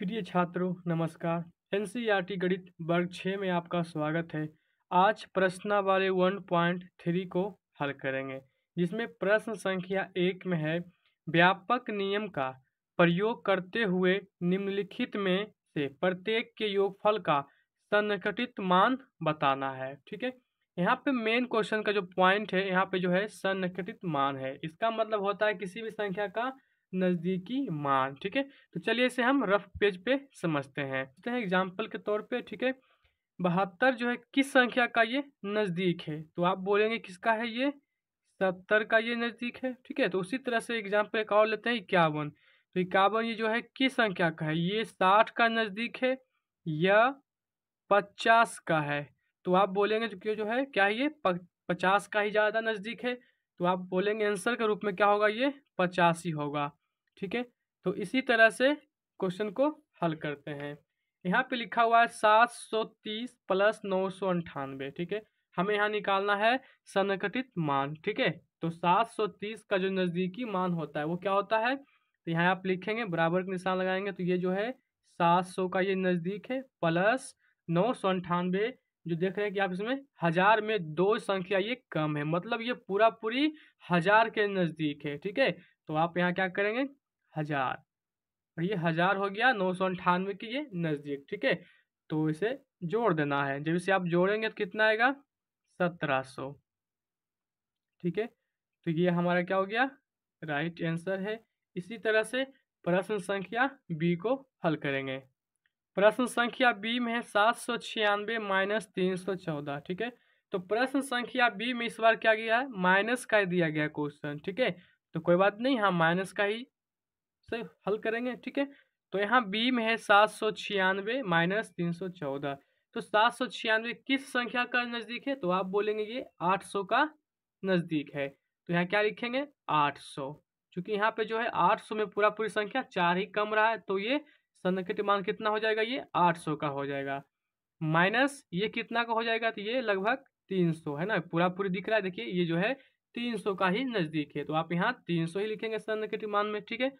प्रिय छात्रों नमस्कार एन गणित वर्ग छः में आपका स्वागत है आज प्रश्नावाले वन पॉइंट थ्री को हल करेंगे जिसमें प्रश्न संख्या एक में है व्यापक नियम का प्रयोग करते हुए निम्नलिखित में से प्रत्येक के योगफल का संकटित मान बताना है ठीक है यहाँ पे मेन क्वेश्चन का जो पॉइंट है यहाँ पे जो है संकटित मान है इसका मतलब होता है किसी भी संख्या का नज़दीकी मान ठीक है तो चलिए इसे हम रफ पेज पे समझते हैं तो एग्जाम्पल के तौर पे ठीक है बहत्तर जो है किस संख्या का ये नज़दीक है तो आप बोलेंगे किसका है ये सत्तर का ये नज़दीक है ठीक है तो उसी तरह से एग्जाम्पल एक और लेते हैं इक्यावन तो इक्यावन ये जो है किस संख्या का है ये साठ का नज़दीक है यह पचास का है तो आप बोलेंगे जो, जो है क्या ये पचास का ही ज़्यादा नज़दीक है तो आप बोलेंगे आंसर के रूप में क्या होगा ये पचास ही होगा ठीक है तो इसी तरह से क्वेश्चन को हल करते हैं यहाँ पे लिखा हुआ है सात सौ तीस प्लस नौ सौ अंठानवे ठीक है हमें यहाँ निकालना है संकटित मान ठीक है तो सात सौ तीस का जो नज़दीकी मान होता है वो क्या होता है तो यहाँ आप लिखेंगे बराबर के निशान लगाएंगे तो ये जो है सात सौ का ये नज़दीक है प्लस नौ सौ अंठानवे जो देख रहे हैं कि आप इसमें हजार में दो संख्या ये कम है मतलब ये पूरा पूरी हजार के नज़दीक है ठीक है तो आप यहाँ क्या करेंगे हजार और ये हजार हो गया नौ सौ अंठानवे के ये नज़दीक ठीक है तो इसे जोड़ देना है जब इसे आप जोड़ेंगे तो कितना आएगा सत्रह सौ ठीक है तो ये हमारा क्या हो गया राइट आंसर है इसी तरह से प्रश्न संख्या बी को हल करेंगे प्रश्न संख्या बी में है सात सौ छियानवे माइनस तीन सौ चौदह ठीक है तो प्रश्न संख्या बी में इस बार क्या गया है माइनस का ही दिया गया क्वेश्चन ठीक है तो कोई बात नहीं हाँ माइनस का ही से हल करेंगे ठीक है तो यहाँ बी में है सात सौ छियानवे माइनस तीन सौ चौदह तो सात सौ छियानवे किस संख्या का नज़दीक है तो आप बोलेंगे ये आठ सौ का नज़दीक है तो यहाँ क्या लिखेंगे आठ सौ चूंकि यहाँ पे जो है आठ सौ में पूरा पूरी संख्या चार ही कम रहा है तो ये संरक्षित मान कितना हो जाएगा ये आठ सौ का हो जाएगा माइनस ये कितना का हो जाएगा तो ये लगभग तीन सौ है ना पूरा पूरी दिख रहा है देखिए ये जो है तीन सौ का ही नज़दीक है तो आप यहाँ तीन सौ ही लिखेंगे संरक्षित मान में ठीक है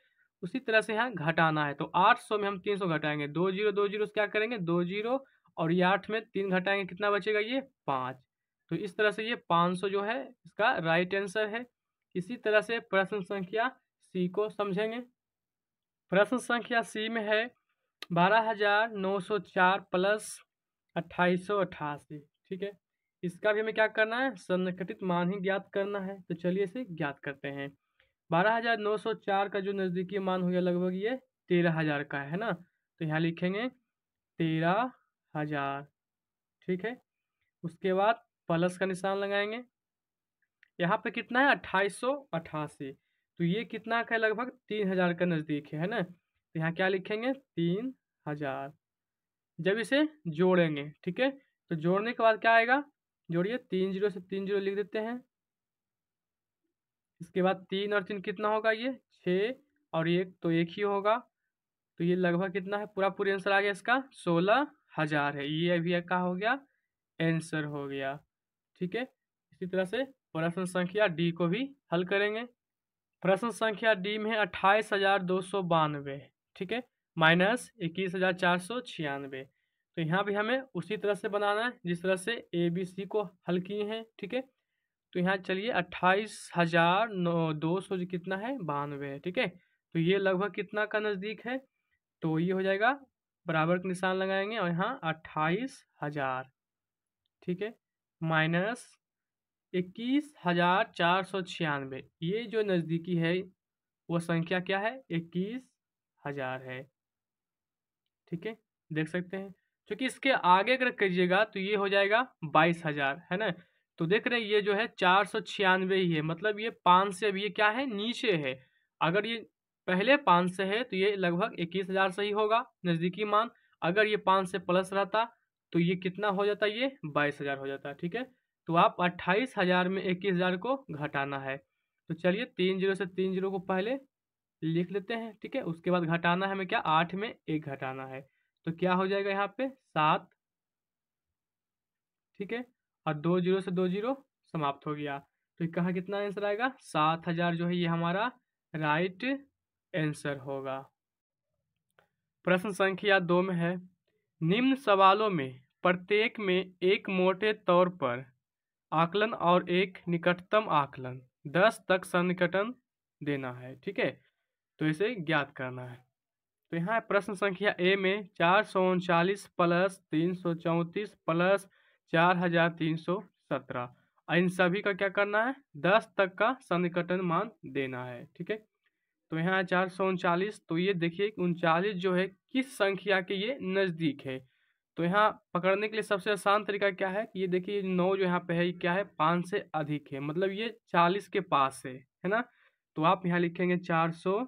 उसी तरह से यहाँ घटाना है तो 800 में हम 300 घटाएंगे दो जीरो दो जीरो से क्या करेंगे दो जीरो और ये आठ में तीन घटाएंगे कितना बचेगा ये पाँच तो इस तरह से ये 500 जो है इसका राइट आंसर है इसी तरह से प्रश्न संख्या सी को समझेंगे प्रश्न संख्या सी में है बारह हजार नौ सौ चार प्लस अट्ठाईस सौ अट्ठासी ठीक है इसका भी हमें क्या करना है संकटित मान ही ज्ञात करना है तो चलिए इसे ज्ञात करते हैं बारह हज़ार नौ सौ चार का जो नज़दीकी मान हो गया लगभग ये तेरह हज़ार का है ना तो यहाँ लिखेंगे तेरह हज़ार ठीक है उसके बाद प्लस का निशान लगाएंगे यहाँ पे कितना है अट्ठाईस सौ अट्ठासी तो ये कितना का है लगभग तीन हज़ार का नज़दीक है ना तो यहाँ क्या लिखेंगे तीन हज़ार जब इसे जोड़ेंगे ठीक है तो जोड़ने के बाद क्या आएगा जोड़िए तीन जीरो से तीन जीरो लिख देते हैं इसके बाद तीन और तीन कितना होगा ये छः और एक तो एक ही होगा तो ये लगभग कितना है पूरा पूरी आंसर आ गया इसका सोलह हज़ार है ये अभी का हो गया आंसर हो गया ठीक है इसी तरह से प्रश्न संख्या डी को भी हल करेंगे प्रश्न संख्या डी में अट्ठाईस हज़ार दो सौ बानवे ठीक है माइनस इक्कीस हज़ार चार सौ छियानवे तो यहाँ भी हमें उसी तरह से बनाना है जिस तरह से ए बी सी को हल किए हैं ठीक है तो यहाँ चलिए अट्ठाईस हजार नौ दो सौ कितना है बानवे है ठीक है तो ये लगभग कितना का नज़दीक है तो ये हो जाएगा बराबर का निशान लगाएंगे और यहाँ अट्ठाईस हजार ठीक है माइनस इक्कीस हजार चार सौ छियानवे ये जो नज़दीकी है वो संख्या क्या है इक्कीस हजार है ठीक है देख सकते हैं क्योंकि इसके आगे अगर करिएगा तो ये हो जाएगा बाईस हजार है ना तो देख रहे हैं ये जो है चार सौ छियानवे ही है मतलब ये पाँच से अभी ये क्या है नीचे है अगर ये पहले पाँच से है तो ये लगभग इक्कीस हज़ार से ही होगा नज़दीकी मान अगर ये पाँच से प्लस रहता तो ये कितना हो जाता ये बाईस हज़ार हो जाता ठीक है तो आप अट्ठाईस हज़ार में इक्कीस हज़ार को घटाना है तो चलिए तीन जीरो से तीन जीरो को पहले लिख लेते हैं ठीक है उसके बाद घटाना है हमें क्या आठ में एक घटाना है तो क्या हो जाएगा यहाँ पे सात ठीक है और दो जीरो से दो जीरो समाप्त हो गया तो कहाँ कितना आंसर आएगा सात हजार जो है ये हमारा राइट आंसर होगा प्रश्न संख्या दो में है निम्न सवालों में प्रत्येक में एक मोटे तौर पर आकलन और एक निकटतम आकलन दस तक संकटन देना है ठीक है तो इसे ज्ञात करना है तो यहाँ प्रश्न संख्या ए में चार सौ उनचालीस प्लस तीन सौ चौंतीस प्लस चार हजार तीन सौ सत्रह और इन सभी का क्या करना है दस तक का सन्निकटन मान देना है ठीक है तो यहाँ चार सौ उनचालीस तो ये देखिए उनचालीस जो है किस संख्या के ये नज़दीक है तो यहाँ पकड़ने के लिए सबसे आसान तरीका क्या है ये देखिए नौ जो यहाँ पे है क्या है पाँच से अधिक है मतलब ये चालीस के पास है है ना तो आप यहाँ लिखेंगे चार सौ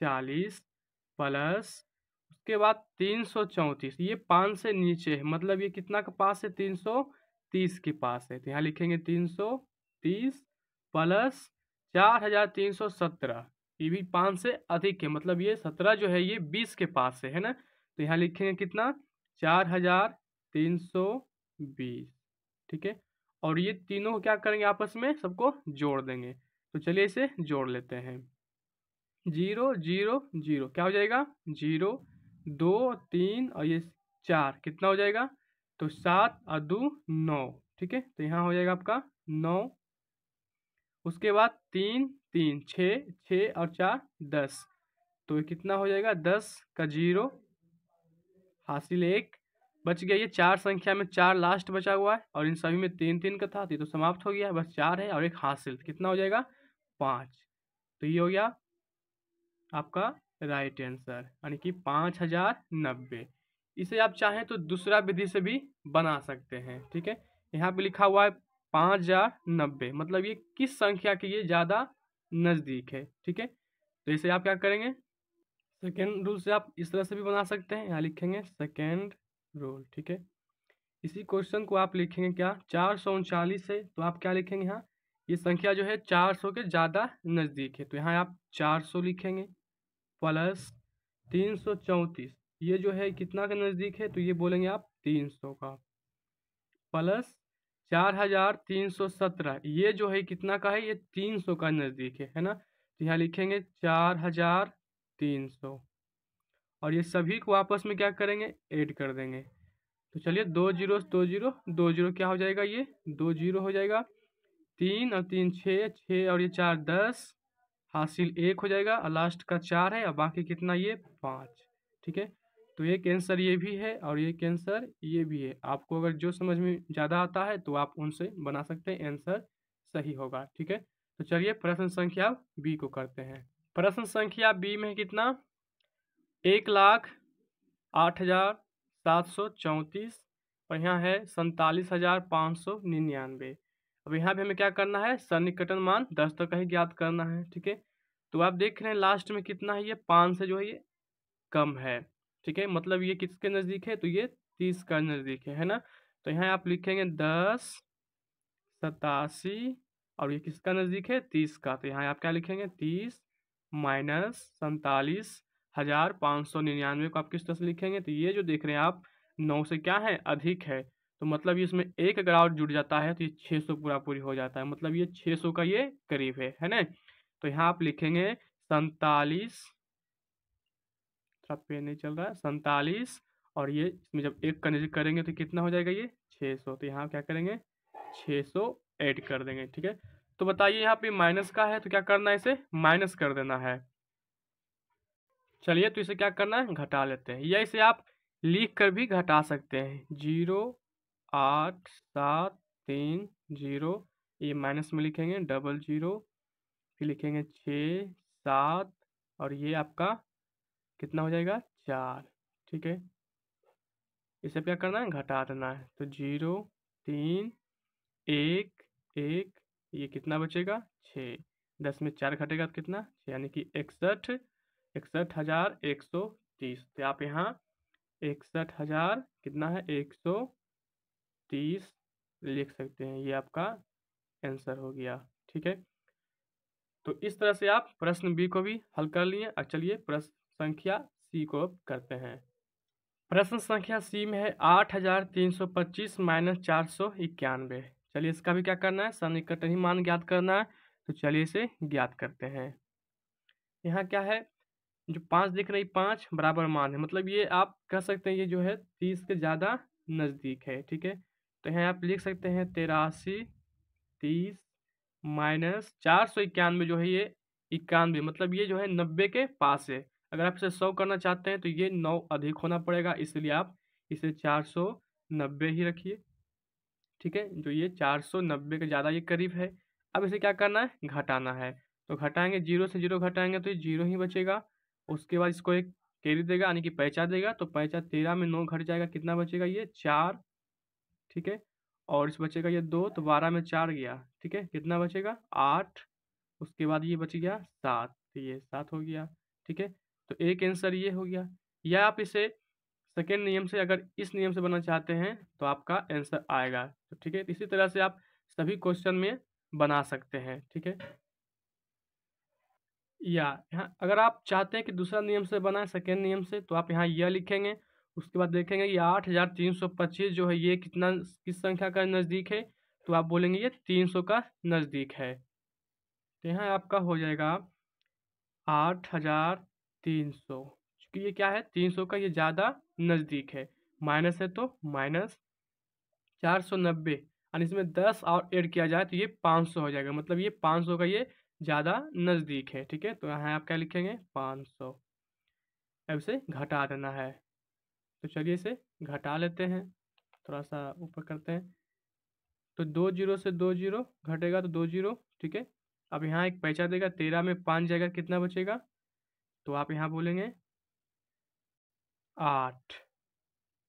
चालीस प्लस उसके बाद तीन सौ चौंतीस ये पाँच से नीचे है मतलब ये कितना के पास है तीन सौ तीस के पास है तो यहाँ लिखेंगे तीन सौ तीस प्लस चार हजार तीन सौ सत्रह ये भी पाँच से अधिक है मतलब ये सत्रह जो है ये बीस के पास से है ना तो यहाँ लिखेंगे कितना चार हजार तीन सौ बीस ठीक है और ये तीनों को क्या करेंगे आपस में सबको जोड़ देंगे तो चलिए इसे जोड़ लेते हैं जीरो जीरो जीरो क्या हो जाएगा जीरो दो तीन और ये चार कितना हो जाएगा तो सात और दो नौ ठीक है तो यहाँ हो जाएगा आपका नौ उसके बाद तीन तीन छः छः और चार दस तो ये कितना हो जाएगा दस का जीरो हासिल एक बच गया ये चार संख्या में चार लास्ट बचा हुआ है और इन सभी में तीन तीन का था तो, तो समाप्त हो गया बस चार है और एक हासिल कितना हो जाएगा पाँच तो ये हो गया आपका राइट आंसर यानी कि पाँच हजार नब्बे इसे आप चाहें तो दूसरा विधि से भी बना सकते हैं ठीक है यहाँ पे लिखा हुआ है पाँच हजार नब्बे मतलब ये किस संख्या के ये ज़्यादा नज़दीक है ठीक है तो इसे आप क्या करेंगे सेकेंड रूल से आप इस तरह से भी बना सकते हैं यहाँ लिखेंगे सेकेंड रूल ठीक है इसी क्वेश्चन को आप लिखेंगे क्या चार सौ उनचालीस है तो आप क्या लिखेंगे यहाँ ये संख्या जो है चार सौ के ज़्यादा नज़दीक है तो यहाँ आप चार सौ लिखेंगे प्लस तीन सौ चौंतीस ये जो है कितना के नज़दीक है तो ये बोलेंगे आप तीन सौ का प्लस चार हजार तीन सौ सत्रह ये जो है कितना का है ये तीन सौ का नज़दीक है है ना तो यहाँ लिखेंगे चार हजार तीन सौ और ये सभी को आपस में क्या करेंगे ऐड कर देंगे तो चलिए दो जीरो दो जीरो दो जीरो क्या हो जाएगा ये दो जीरो हो जाएगा तीन और तीन छः छः और ये चार दस हासिल एक हो जाएगा और लास्ट का चार है और बाकी कितना ये पाँच ठीक है तो एक आंसर ये भी है और एक आंसर ये भी है आपको अगर जो समझ में ज़्यादा आता है तो आप उनसे बना सकते हैं आंसर सही होगा ठीक है तो चलिए प्रश्न संख्या बी को करते हैं प्रश्न संख्या बी में कितना एक लाख आठ हज़ार सात सौ चौंतीस और यहाँ है सैंतालीस हज़ार पाँच सौ निन्यानवे अब यहाँ पे हमें क्या करना है सन्निकटन मान दस तक का ही ज्ञात करना है ठीक है तो आप देख रहे हैं लास्ट में कितना है ये पाँच से जो है ये कम है ठीक है मतलब ये किसके नज़दीक है तो ये तीस का नज़दीक है है ना तो यहाँ आप लिखेंगे दस सतासी और ये किसका नज़दीक है तीस का तो यहाँ आप क्या लिखेंगे तीस माइनस सैंतालीस हज़ार पाँच सौ निन्यानवे को आप किस तरह से लिखेंगे तो ये जो देख रहे हैं आप नौ से क्या है अधिक है तो मतलब इसमें एक अगर आउट जुड़ जाता है तो ये छः सौ पूरा पूरी हो जाता है मतलब ये छः सौ का ये करीब है है ना तो यहाँ आप लिखेंगे सैतालीस थोड़ा पे नहीं चल रहा है सैतालीस और ये इसमें जब एक कनेक्ट करेंगे तो कितना हो जाएगा ये छः सौ तो यहाँ क्या करेंगे छः सौ एड कर देंगे ठीक है तो बताइए यहाँ पे माइनस का है तो क्या करना है इसे माइनस कर देना है चलिए तो इसे क्या करना है घटा लेते हैं या इसे आप लिख कर भी घटा सकते हैं जीरो आठ सात तीन जीरो ये माइनस में लिखेंगे डबल जीरो फिर लिखेंगे छः सात और ये आपका कितना हो जाएगा चार ठीक है इसे क्या करना है घटा देना है तो जीरो तीन एक एक ये कितना बचेगा छः दस में चार घटेगा तो कितना यानी कि इकसठ इकसठ हज़ार एक सौ तीस तो आप यहाँ इकसठ हज़ार कितना है एक सौ तीस लिख सकते हैं ये आपका आंसर हो गया ठीक है तो इस तरह से आप प्रश्न बी को भी हल कर लिए और चलिए प्रश्न संख्या सी को करते हैं प्रश्न संख्या सी में है आठ हजार तीन सौ पच्चीस माइनस चार सौ इक्यानवे चलिए इसका भी क्या करना है सन्निकटन ही मान ज्ञात करना है तो चलिए इसे ज्ञात करते हैं यहाँ क्या है जो पाँच दिख रही पाँच बराबर मान है मतलब ये आप कह सकते हैं ये जो है तीस के ज़्यादा नज़दीक है ठीक है तो यहाँ आप लिख सकते हैं तेरासी तीस माइनस चार सौ इक्यानवे जो है ये इक्यानवे मतलब ये जो है नब्बे के पास है अगर आप इसे सौ करना चाहते हैं तो ये नौ अधिक होना पड़ेगा इसलिए आप इसे चार सौ नब्बे ही रखिए ठीक है जो ये चार सौ नब्बे के ज़्यादा ये करीब है अब इसे क्या करना है घटाना है तो घटाएंगे जीरो से जीरो घटाएंगे तो ये जीरो ही बचेगा उसके बाद इसको एक कैरी देगा यानी कि पैचा देगा तो पैचा तेरह में नौ घट जाएगा कितना बचेगा ये चार ठीक है और इस बचेगा ये दो तो बारह में चार गया ठीक है कितना बचेगा आठ उसके बाद ये बच गया सात तो ये सात हो गया ठीक है तो एक आंसर ये हो गया या आप इसे सेकेंड नियम से अगर इस नियम से बनना चाहते हैं तो आपका आंसर आएगा तो ठीक है इसी तरह से आप सभी क्वेश्चन में बना सकते हैं ठीक है या यहाँ अगर आप चाहते हैं कि दूसरा नियम से बनाए सेकेंड नियम से तो आप यहाँ यह लिखेंगे उसके बाद देखेंगे ये आठ हज़ार तीन सौ पच्चीस जो है ये कितना किस संख्या का नज़दीक है तो आप बोलेंगे ये तीन सौ का नज़दीक है तो यहाँ आपका हो जाएगा आठ हज़ार तीन सौ क्योंकि ये क्या है तीन सौ का ये ज़्यादा नज़दीक है माइनस है तो माइनस चार सौ नब्बे और इसमें दस और एड किया जाए तो ये पाँच सौ हो जाएगा मतलब ये पाँच सौ का ये ज़्यादा नज़दीक है ठीक है तो यहाँ आप क्या लिखेंगे पाँच सौ अब इसे घटा देना है तो चलिए इसे घटा लेते हैं थोड़ा सा ऊपर करते हैं तो दो जीरो से दो जीरो घटेगा तो दो जीरो ठीक है अब यहाँ एक पैचा देगा तेरह में पाँच जाएगा कितना बचेगा तो आप यहाँ बोलेंगे आठ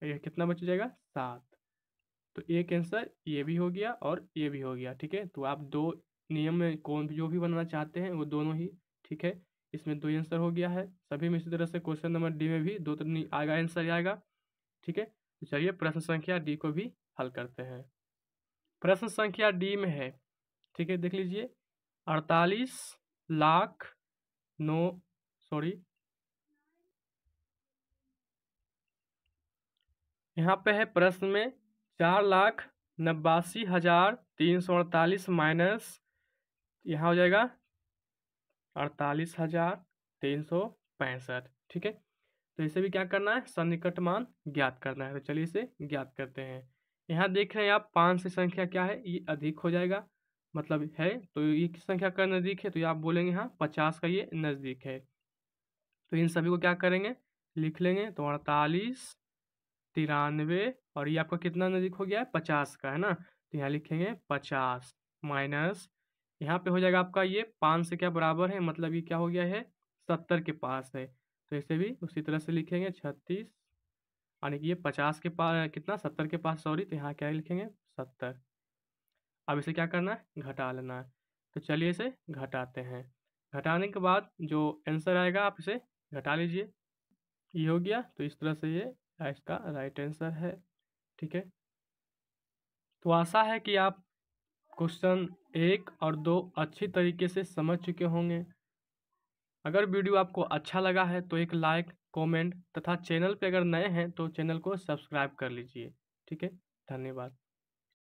ये कितना बच जाएगा सात तो एक आंसर ये भी हो गया और ये भी हो गया ठीक है तो आप दो नियम में कौन जो भी बनाना चाहते हैं वो दोनों ही ठीक है इसमें दो आंसर हो गया है सभी में इसी तरह से क्वेश्चन नंबर डी में भी दो तीन तो आएगा आंसर आएगा ठीक है तो चलिए प्रश्न संख्या डी को भी हल करते हैं प्रश्न संख्या डी में है ठीक है देख लीजिए अड़तालीस लाख नो सॉरी यहाँ पे है प्रश्न में चार लाख नब्बासी हजार तीन सौ अड़तालीस माइनस यहाँ हो जाएगा अड़तालीस हजार तीन सौ पैंसठ ठीक है तो इसे भी क्या करना है सन्निकट मान ज्ञात करना है तो चलिए इसे ज्ञात करते हैं यहाँ देख रहे हैं आप पाँच से संख्या क्या है ये अधिक हो जाएगा मतलब है तो ये किस संख्या का नज़दीक है तो ये आप बोलेंगे यहाँ पचास का ये नज़दीक है तो इन सभी को क्या करेंगे लिख लेंगे तो अड़तालीस तिरानवे और ये आपका कितना नज़दीक हो गया है पचास का है ना तो यहाँ लिखेंगे पचास माइनस यहाँ पे हो जाएगा आपका ये पाँच से क्या बराबर है मतलब ये क्या हो गया है सत्तर के पास है तो इसे भी उसी तरह से लिखेंगे छत्तीस यानी कि ये पचास के पास कितना सत्तर के पास सॉरी तो यहाँ क्या लिखेंगे सत्तर अब इसे क्या करना है घटा लेना है तो चलिए इसे घटाते हैं घटाने के बाद जो आंसर आएगा आप इसे घटा लीजिए ये हो गया तो इस तरह से ये इसका राइट आंसर है ठीक है तो आशा है कि आप क्वेश्चन एक और दो अच्छी तरीके से समझ चुके होंगे अगर वीडियो आपको अच्छा लगा है तो एक लाइक कमेंट तथा चैनल पर अगर नए हैं तो चैनल को सब्सक्राइब कर लीजिए ठीक है धन्यवाद